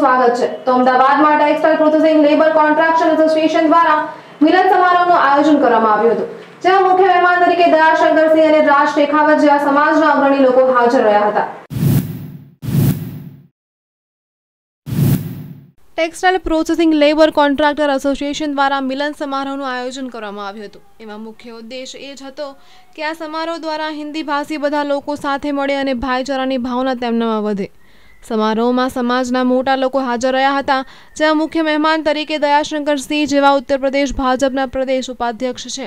સ્વાગત છે તો અમદાવાદમાં textile processing labour contraction association દ્વારા મિલન સમારોહનું આયોજન કરવામાં આવ્યું હતું જ્યાં મુખ્ય મહેમાન તરીકે દયાશંકરસિંહ અને રાજ શેખાવત જેવા સમાજના અગ્રણી લોકો હાજર રહ્યા હતા textile processing labour contractor association દ્વારા મિલન સમારોહનું આયોજન કરવામાં આવ્યું હતું એમાં મુખ્ય ઉદ્દેશ એ જ હતો કે આ સમારોહ દ્વારા હિન્દી ભાષી બધા લોકો સાથે મળે અને ભાઈચારાની ભાવના તેમનામાં વધે સમારોહમાં સમાજના મોટા લોકો હાજર રહ્યા હતા જ્યાં મુખ્ય મહેમાન તરીકે દયાશંકરસિંહ જેવા ઉત્તર પ્રદેશ ભાજપના પ્રદેશ ઉપાધ્યક્ષ છે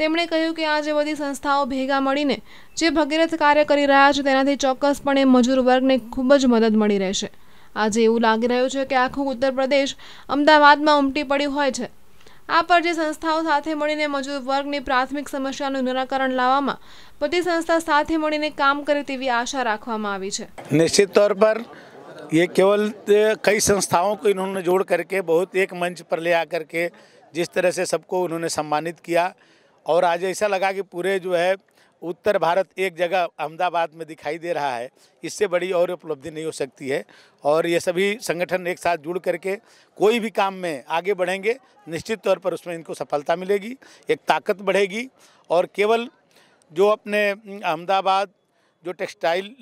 તેમણે કહ્યું કે આજે બધી સંસ્થાઓ ભેગા મળીને જે ભગીરથ કાર્ય કરી રહ્યા છે તેનાથી ચોક્કસપણે મજૂર વર્ગને ખૂબ જ મદદ મળી રહેશે આજે એવું લાગી રહ્યું છે કે આખું ઉત્તર પ્રદેશ અમદાવાદમાં ઉમટી પડ્યું હોય છે आ फर्जे संस्थाओ साथ मिली मजूर वर्ग की प्राथमिक समस्या निराकरण ला बड़ी संस्था साथ मिली काम करे आशा रखी है निश्चित तौर पर ये केवल कई संस्थाओं को इन्होंने जोड़ करके बहुत एक मंच पर ले आकर के जिस तरह से सबको उन्होंने सम्मानित किया और आज ऐसा लगा कि पूरे जो है उत्तर भारत एक जगह अहमदाबाद में दिखाई दे रहा है इससे बड़ी और उपलब्धि नहीं हो सकती है और ये सभी संगठन एक साथ जुड़ करके कोई भी काम में आगे बढ़ेंगे निश्चित तौर पर उसमें इनको सफलता मिलेगी एक ताकत बढ़ेगी और केवल जो अपने अहमदाबाद जो टेक्सटाइल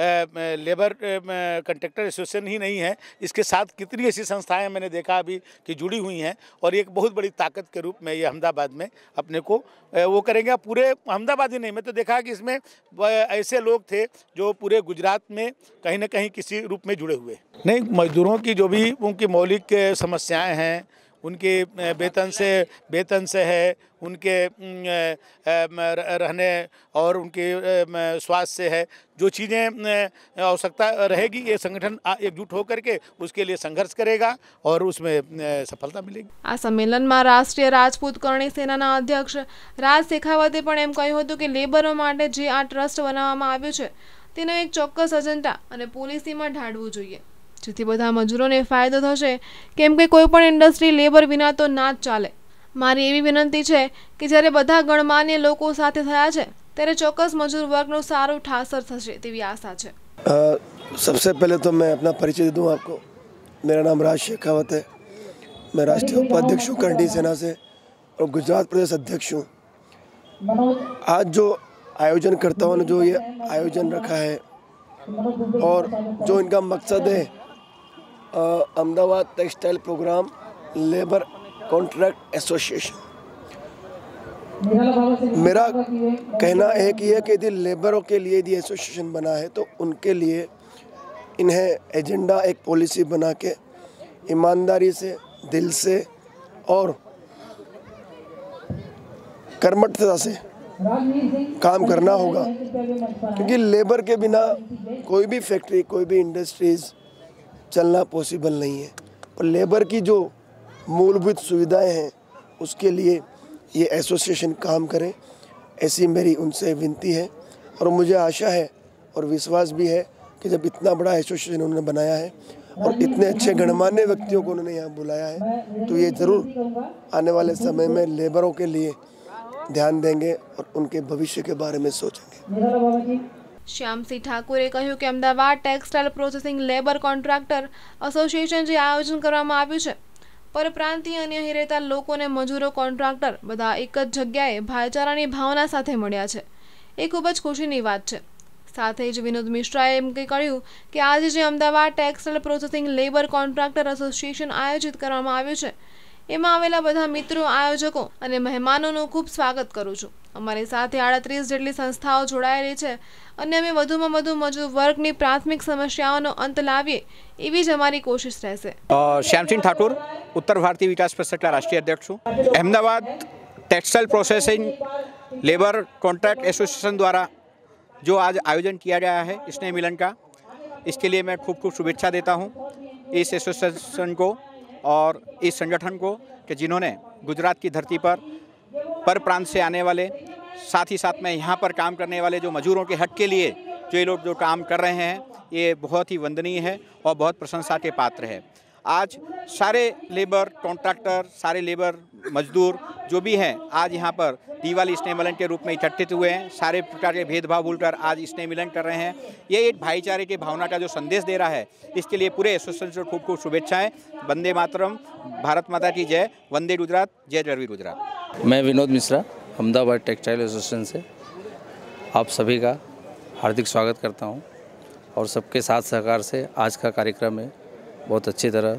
लेबर कंट्रेक्टर एसोसिएशन ही नहीं है इसके साथ कितनी ऐसी संस्थाएं मैंने देखा अभी कि जुड़ी हुई हैं और एक बहुत बड़ी ताकत के रूप में ये अहमदाबाद में अपने को वो करेंगे पूरे अहमदाबाद ही नहीं मैं तो देखा कि इसमें ऐसे लोग थे जो पूरे गुजरात में कहीं ना कहीं किसी रूप में जुड़े हुए नहीं मजदूरों की जो भी उनकी मौलिक समस्याएँ हैं उनके वेतन से वेतन से है उनके रहने और उनके स्वास्थ्य से है जो चीज़ें आवश्यकता रहेगी ये संगठन एकजुट होकर के उसके लिए संघर्ष करेगा और उसमें सफलता मिलेगी आ सम्मेलन में राष्ट्रीय राजपूत करणी सेना ना अध्यक्ष राज शेखावते कहूँ कहूत कि लेबर मेटे जे आ ट्रस्ट बना है तेना एक चौक्स एजेंडा पॉलिसी में ढाड़व जो है જેથી બધા મજૂરોને ફાયદો થશે કેમ કે કોઈ પણ ઇન્ડસ્ટ્રી લેબર વિના તો ના જ ચાલે મારી એવી વિનંતી છે કે જ્યારે બધા ગણમાન્ય લોકો સાથે થયા છે ત્યારે ચોક્કસ મજૂર વર્ગનો સારો ઠાસર થશે તેવી આશા છે सबसे पहले तो मैं अपना परिचय दूं आपको मेरा नाम राज शेखावत है मैं राष्ट्रीय उपाध्यक्ष हूँ करंटी सेना से और गुजरात प्रदेश अध्यक्ष हूँ आज जो आयोजन करता हूँ जो ये आयोजन रखा है और जो इनका मकसद है Ahmedabad textile programme labour contract association मेरा कहना है कि यह कि यदि लेबरों के लिए यदि एसोसिएशन बना है तो उनके लिए इन्हें एजेंडा एक पॉलिसी बना के ईमानदारी से दिल से और कर्मठता से काम करना होगा क्योंकि लेबर के बिना कोई भी फैक्ट्री कोई भी इंडस्ट्रीज़ चलना पॉसिबल नहीं है पर लेबर की जो मूलभूत सुविधाएं हैं उसके लिए ये एसोसिएशन काम करे ऐसी मेरी उनसे विनती है और मुझे आशा है और विश्वास भी है कि जब इतना बड़ा एसोसिएशन उन्होंने बनाया है और इतने अच्छे गणमान्य व्यक्तियों को उन्होंने यहाँ बुलाया है तो ये ज़रूर आने वाले समय में लेबरों के लिए ध्यान देंगे और उनके भविष्य के बारे में सोचेंगे શ્યામસિંહ ઠાકુરે કહ્યું કે Ahmedabad textile processing labour contractor association જે આયોજન કરવામાં આવ્યું છે પરપ્રાંતીય અને અહીં રહેતા લોકોને મજૂરો કોન્ટ્રાક્ટર બધા એક જ જગ્યાએ ભાઈચારાની ભાવના સાથે મળ્યા છે એ ખૂબ જ ખુશીની વાત છે સાથે જ વિનોદ મિશ્રાએ એમ કંઈ કહ્યું કે આજે જે Ahmedabad textile processing labour contractor association આયોજિત કરવામાં આવ્યું છે એમાં આવેલા બધા મિત્રો આયોજકો અને મહેમાનોનું ખૂબ સ્વાગત કરું છું અમારી સાથે આડત્રીસ જેટલી સંસ્થાઓ જોડાયેલી છે અને અમે વધુમાં વધુ મજૂર વર્ગની પ્રાથમિક સમસ્યાઓનો અંત લાવીએ એવી જ અમારી કોશિશ રહેશે શ્યામસિંહ ઠાકુર ઉત્તર ભારતીય વિકાસ પરિષદના રાષ્ટ્રીય અધ્યક્ષ છું Ahmedabad textile processing labour contract association દ્વારા જો આજ આયોજન किया ગયા है स्नेह मिलन का इसके लिए मैं खूब खूब शुभेच्छा देता हूँ इस एसोसिएशन को और इस संगठन को कि जिन्होंने गुजरात की धरती पर पर प्रांत से आने वाले साथ ही साथ में यहाँ पर काम करने वाले जो मजदूरों के हक के लिए जो ये लोग जो काम कर रहे हैं ये बहुत ही वंदनीय है और बहुत प्रशंसा के पात्र है आज सारे लेबर कॉन्ट्रैक्टर सारे लेबर मजदूर जो भी हैं आज यहाँ पर दिवाली स्नेह मिलन के रूप में इकट्ठित हुए हैं सारे प्रकार के भेदभाव भूलकर आज स्नेह मिलन कर रहे हैं ये एक भाईचारे की भावना का जो संदेश दे रहा है इसके लिए पूरे एसोसिएशन को खूब खूब शुभेच्छाएं वंदे मातरम भारत माता की जय वंदे गुजरात जय रवि गुजरात मैं विनोद मिश्रा अहमदाबाद टेक्सटाइल एसोसिएशन से आप सभी का हार्दिक स्वागत करता हूँ और सबके साथ सहकार से आज का कार्यक्रम है बहुत अच्छी तरह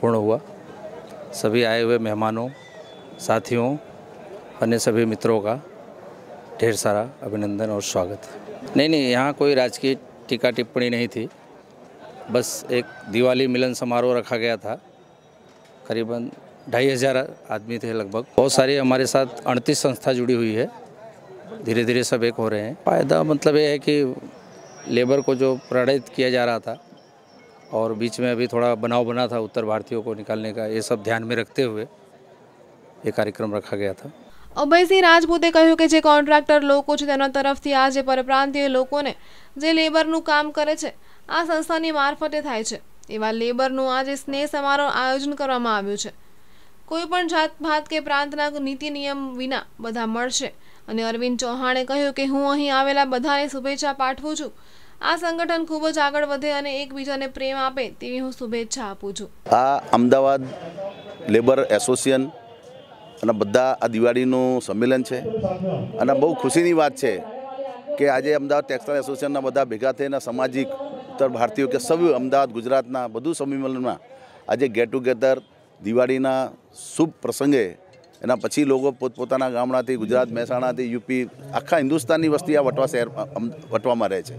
पूर्ण हुआ सभी आए हुए मेहमानों साथियों अन्य सभी मित्रों का ढेर सारा अभिनंदन और स्वागत नहीं नहीं यहाँ कोई राजकीय टीका टिप्पणी नहीं थी बस एक दिवाली मिलन समारोह रखा गया था करीबन ढाई हज़ार आदमी थे लगभग बहुत सारी हमारे साथ अड़तीस संस्था जुड़ी हुई है धीरे धीरे सब एक हो रहे हैं फ़ायदा मतलब ये है कि लेबर को जो प्रणित किया जा रहा था और बीच में अभी थोड़ा बनाव बना था उत्तर भारतीयों को निकालने का ये सब ध्यान में रखते हुए ये કાર્યક્રમ રખા ગયા હતા અભયસિંહ રાજપૂતે કહ્યું કે જે કોન્ટ્રાક્ટર લોકો છે તેના તરફથી આ જે પરપ્રાંતીય લોકોને જે લેબરનું કામ કરે છે આ સંસ્થાની મારફતે થાય છે એવા લેબરનું આજે સ્નેહ સમારોહ આયોજન કરવામાં આવ્યું છે કોઈપણ જાત ભાત કે પ્રાંતના નીતિ નિયમ વિના બધા મળશે અને અરવિંદ ચૌહાણે કહ્યું કે હું અહીં આવેલા બધાને શુભેચ્છા પાઠવું છું આ સંગઠન ખૂબ જ આગળ વધે અને એકબીજાને પ્રેમ આપે તેવી હું શુભેચ્છા આપું છું આ અમદાવાદ લેબર એસોસિએશન અને બધા આ દિવાળીનું સંમેલન છે અને બહુ ખુશીની વાત છે કે આજે અમદાવાદ ટેક્સટાઇલ એસોસિએશનના બધા ભેગા થઈને સામાજિક ઉત્તર ભારતીયો કે સૌ અમદાવાદ ગુજરાતના બધું સંમેલનમાં આજે ગેટ ટુગેધર દિવાળીના શુભ પ્રસંગે એના પછી લોકો પોતપોતાના ગામડાથી ગુજરાત મહેસાણાથી યુપી આખા હિન્દુસ્તાનની વસ્તી આ વટવા શહેર વટવામાં રહે છે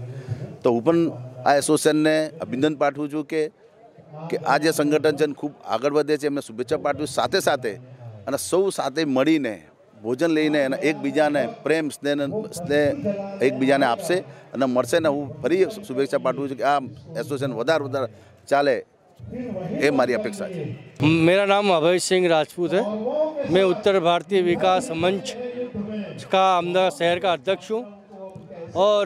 तो ओपन एसोसिएशन ने अभिनंदन पाठवू जो के के आज ये संगठन जन खूब આગળ વધे छे हमने शुभेच्छा पाठवू साथे साथे और સૌ સાથે મળીને भोजन लेईने एक bijaને પ્રેમ સ્નેન સ્ને એકબીજાને આપસે અને મર્સેને હું ફરી शुभेच्छा पाठवू જો કે આ एसोसिएशन વધાર વધાર ચાલે એ મારી અપેક્ષા છે મેરા નામ અભયસિંહ રાજપૂત હે મે ઉત્તર ભારતીય વિકાસ મંચ કા અમારા શહેર કા અધ્યક્ષ હું ઓર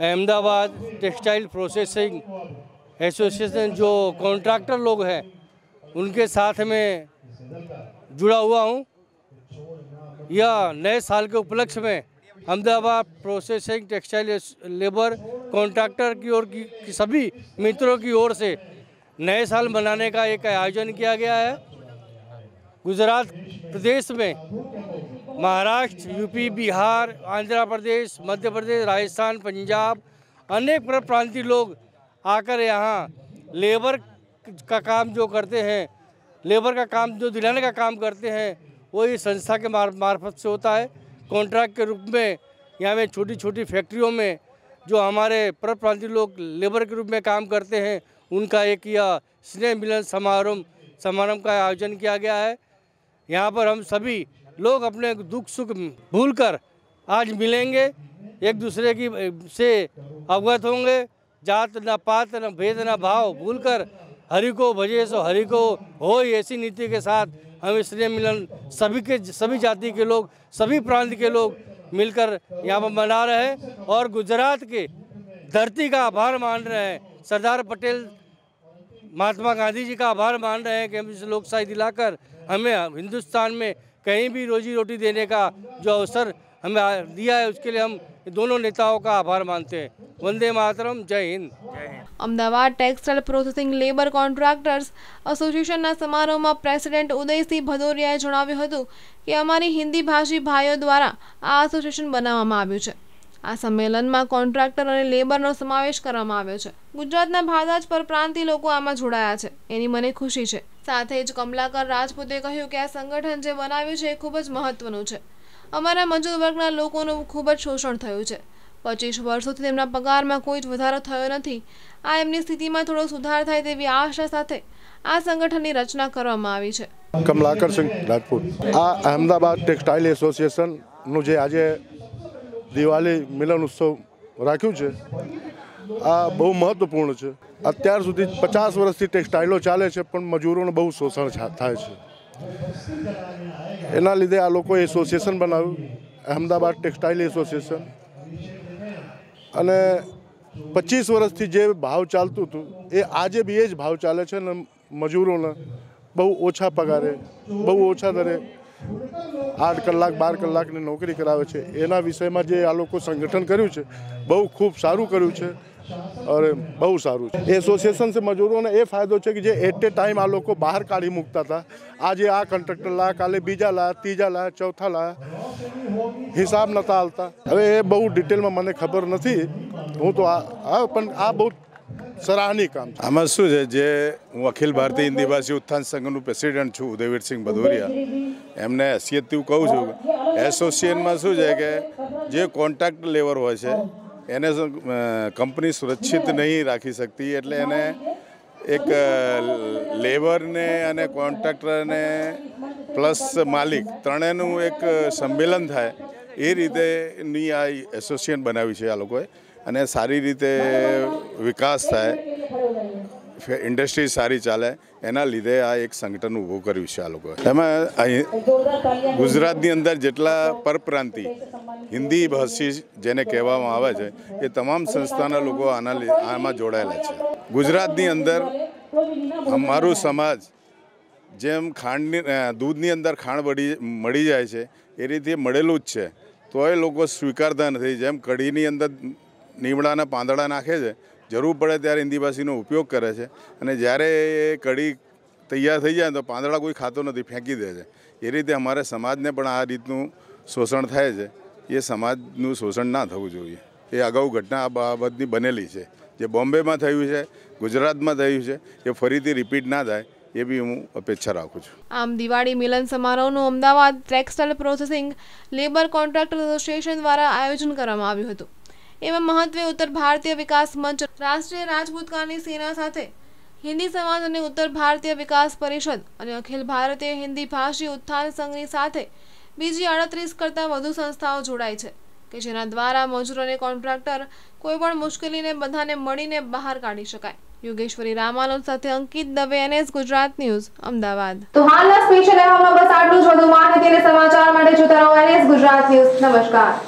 अहमदाबाद टेक्सटाइल प्रोसेसिंग एसोसिएशन जो कॉन्ट्रैक्टर लोग हैं उनके साथ में जुड़ा हुआ हूँ यह नए साल के उपलक्ष्य में Ahmedabad processing textile labour contractor की ओर की, की सभी मित्रों की ओर से नए साल मनाने का एक आयोजन किया गया है गुजरात प्रदेश में महाराष्ट्र यूपी बिहार आंध्र प्रदेश मध्य प्रदेश राजस्थान पंजाब अनेक प्रांतीय लोग आकर यहाँ लेबर का काम जो करते हैं लेबर का काम जो दिलाने का काम करते हैं वो इस संस्था के मार, मार्फत से होता है कॉन्ट्रैक्ट के रूप में यहाँ में छोटी छोटी फैक्ट्रियों में जो हमारे पर प्रांतीय लोग लेबर के रूप में काम करते हैं उनका एक यह स्नेह मिलन समारोह समारंभ का आयोजन किया गया है यहाँ पर हम सभी लोग अपने दुख सुख भूल कर आज मिलेंगे एक दूसरे की से अवगत होंगे जात न पात न भेद न भाव भूल कर हरि को भजे सो हरि को हो ऐसी नीति के साथ हम इसलिए मिलन सभी के सभी जाति के लोग सभी प्रांत के लोग मिलकर यहाँ पर मना रहे हैं और गुजरात के धरती का आभार मान रहे हैं सरदार पटेल महात्मा गांधी जी का आभार मान रहे हैं कि हम इसे लोकशाही दिलाकर हमें हिंदुस्तान में કઈ ભી રોજી રોટી દેને કા જો અવસર હમે દિયા હે ઉસકે લિયે હમ દોનો નેતાઓ કા આભાર માનતે હૈ વંદે માતરમ જય હિન્દ જય Hind Ahmedabad textile processing labour contractors association ના સમારોહ માં પ્રેસિડેન્ટ ઉદયસી ભદોરિયા એ જણાવ્યું હતુ કે અમારી હિન્દી ભાષી ભાઈઓ દ્વારા આ એસોસિએશન બનાવામાં આવ્યુ છે આ સંમેલનમાં કોન્ટ્રાક્ટર અને લેબરનો સમાવેશ કરવામાં આવ્યો છે ગુજરાતના ભાદાજ પરપ્રાંતી લોકો આમાં જોડાયા છે એની મને ખુશી છે સાથે જ કમલાકર રાજપૂતે કહ્યું કે આ સંગઠન જે બનાવ્યું છે એ ખૂબ જ મહત્વનું છે અમારા મજૂર વર્ગના લોકોનું ખૂબ જ શોષણ થયું છે પચીસ વર્ષોથી તેમના પગારમાં કોઈ જ વધારો થયો નથી આ એમની સ્થિતિમાં થોડો સુધાર થાય તેવી આશા સાથે આ સંગઠનની રચના કરવામાં આવી છે કમલાકર સિંહ રાજપૂત આ અહેમદાબાદ ટેક્સટાઇલ એસોસિએશનનું જે આજે દિવાળી મિલન ઉત્સવ રાખ્યું છે આ બહુ મહત્વપૂર્ણ છે અત્યાર સુધી પચાસ વર્ષથી ટેક્સટાઇલો ચાલે છે પણ મજૂરોનું બહુ શોષણ થાય છે એના લીધે આ લોકોએ એસોસિએશન બનાવ્યું અમદાવાદ ટેક્સટાઇલ એસોસિએશન અને પચીસ વર્ષથી જે ભાવ ચાલતું હતું એ આજે બી એ જ ભાવ ચાલે છે ને મજૂરોને બહુ ઓછા પગારે બહુ ઓછા દરે 8 કલાક 12 કલાક ને નોકરી કરાવ્યો છે એના વિષયમાં જે આ લોકો સંગઠન કર્યું છે બહુ ખૂબ સારું કર્યું છે અને બહુ સારું છે એસોસિએશન સે મજૂરોને એ ફાયદો છે કે જે 8 ટાઈમ આ લોકો બહાર કાઢી મુકતા હતા આ જે આ કોન્ટ્રાક્ટર લા કાલે બીજા લા તીજા લા ચોથા લા હિસાબ નતાલતા હવે એ બહુ ડિટેલમાં મને ખબર નથી હું તો આ પણ આ બહુ સરાહની કામ છે અમારું શું છે જે વખિલ ભારતી હિન્દી ભાષી ઉદ્ધાન સંગમનો પ્રેસિડેન્ટ છું ઉદયવર Singh બદોરિયા એમને હેસિયતથી હું કહું છું એસોસિએશનમાં શું છે કે જે કોન્ટ્રાક્ટ લેવર હોય છે એને કંપની સુરક્ષિત નહીં રાખી શકતી એટલે એને એક લેબરને અને કોન્ટ્રાક્ટરને પ્લસ માલિક ત્રણેયનું એક સંમેલન થાય એ રીતેની આ એસોસિએશન બનાવી છે આ લોકોએ અને સારી રીતે વિકાસ થાય ઇન્ડસ્ટ્રી સારી ચાલે એના લીધે આ એક સંગઠન ઊભું કર્યું છે આ લોકો એમાં અહીં ગુજરાતની અંદર જેટલા પરપ્રાંતિ હિન્દી ભાષી જેને કહેવામાં આવે છે એ તમામ સંસ્થાના લોકો આના આમાં જોડાયેલા છે ગુજરાતની અંદર અમારું સમાજ જેમ ખાંડની દૂધની અંદર ખાંડ મળી મળી જાય છે એ રીતે મળેલું જ છે તો એ લોકો સ્વીકારતા નથી જેમ કઢીની અંદર નીમડાના પાંદડા નાખે છે જરૂર પડે ત્યારે હિન્દી ભાષીનો ઉપયોગ કરે છે અને જ્યારે એ કડી તૈયાર થઈ જાય તો પાંદડા કોઈ ખાતો નથી ફેંકી દે છે એ રીતે અમારે સમાજને પણ આ રીતનું શોષણ થાય છે એ સમાજનું શોષણ ના થવું જોઈએ એ અગાઉ ઘટના આ બાબતની બનેલી છે જે બોમ્બેમાં થયું છે ગુજરાતમાં થયું છે એ ફરીથી રિપીટ ના થાય એ બી હું અપેક્ષા રાખું છું આમ દિવાળી મિલન સમારોહનું Ahmedabad textile processing labour contractor association દ્વારા આયોજન કરવામાં આવ્યું હતું એમાં મહત્વે ઉત્તર ભારતીય વિકાસ મંચ રાષ્ટ્રીય રાજપૂતકાની સેના સાથે હિન્દી સમાજ અને ઉત્તર ભારતીય વિકાસ પરિષદ અને અખિલ ભારતીય હિન્દી ભાષી ઉત્થાન સંઘની સાથે બીજી અડત્રીસ કરતાં વધુ સંસ્થાઓ જોડાઈ છે કે જેના દ્વારા મજૂર અને કોન્ટ્રાક્ટર કોઈપણ મુશ્કેલીને બધાને મળીને બહાર કાઢી શકાય યોગેશ્વરી રામાનો સાથે અંકિત દવે એનએસ ગુજરાત ન્યૂઝ અમદાવાદ તો હાલના સ્પેશિયલ અહેવાલમાં બસ આટલું જ વધુ માહિતી અને સમાચાર માટે જોતા રહો એનએસ ગુજરાત ન્યૂઝ નમસ્કાર